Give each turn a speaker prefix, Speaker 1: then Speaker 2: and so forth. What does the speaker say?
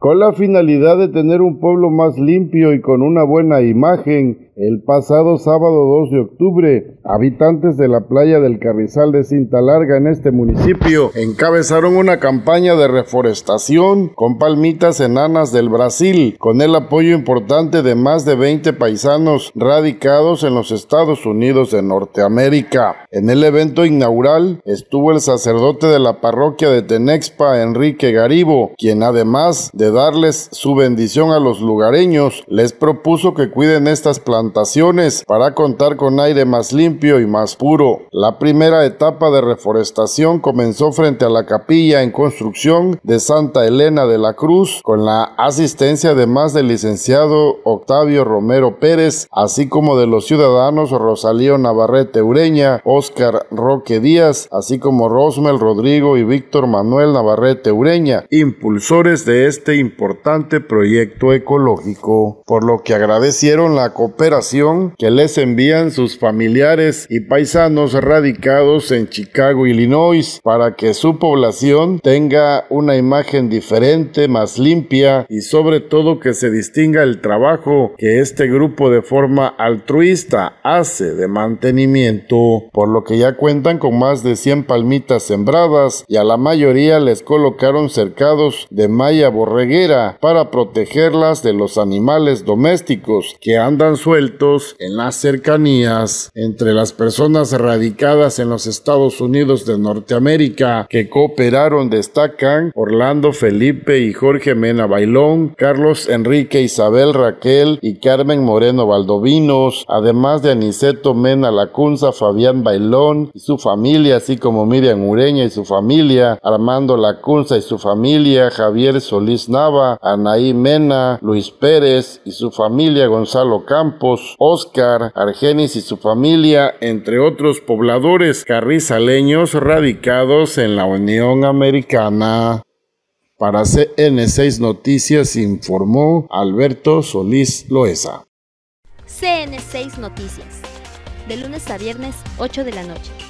Speaker 1: Con la finalidad de tener un pueblo más limpio y con una buena imagen, el pasado sábado 2 de octubre, habitantes de la playa del Carrizal de Cinta Larga en este municipio encabezaron una campaña de reforestación con palmitas enanas del Brasil, con el apoyo importante de más de 20 paisanos radicados en los Estados Unidos de Norteamérica. En el evento inaugural estuvo el sacerdote de la parroquia de Tenexpa, Enrique Garibo, quien además de darles su bendición a los lugareños, les propuso que cuiden estas plantaciones para contar con aire más limpio y más puro. La primera etapa de reforestación comenzó frente a la capilla en construcción de Santa Elena de la Cruz con la asistencia además del licenciado Octavio Romero Pérez, así como de los ciudadanos Rosalío Navarrete Ureña, Óscar Roque Díaz, así como Rosmel Rodrigo y Víctor Manuel Navarrete Ureña, impulsores de este importante proyecto ecológico, por lo que agradecieron la cooperación que les envían sus familiares y paisanos radicados en Chicago, Illinois, para que su población tenga una imagen diferente, más limpia y sobre todo que se distinga el trabajo que este grupo de forma altruista hace de mantenimiento, por lo que ya cuentan con más de 100 palmitas sembradas y a la mayoría les colocaron cercados de malla borrega para protegerlas de los animales domésticos que andan sueltos en las cercanías. Entre las personas radicadas en los Estados Unidos de Norteamérica que cooperaron destacan Orlando Felipe y Jorge Mena Bailón, Carlos Enrique Isabel Raquel y Carmen Moreno Valdovinos, además de Aniceto Mena Lacunza, Fabián Bailón y su familia, así como Miriam Ureña y su familia, Armando Lacunza y su familia, Javier Solís Anaí Mena, Luis Pérez y su familia, Gonzalo Campos, Oscar, Argenis y su familia, entre otros pobladores carrizaleños radicados en la Unión Americana. Para CN6 Noticias informó Alberto Solís Loesa. CN6 Noticias, de lunes a viernes, 8 de la noche.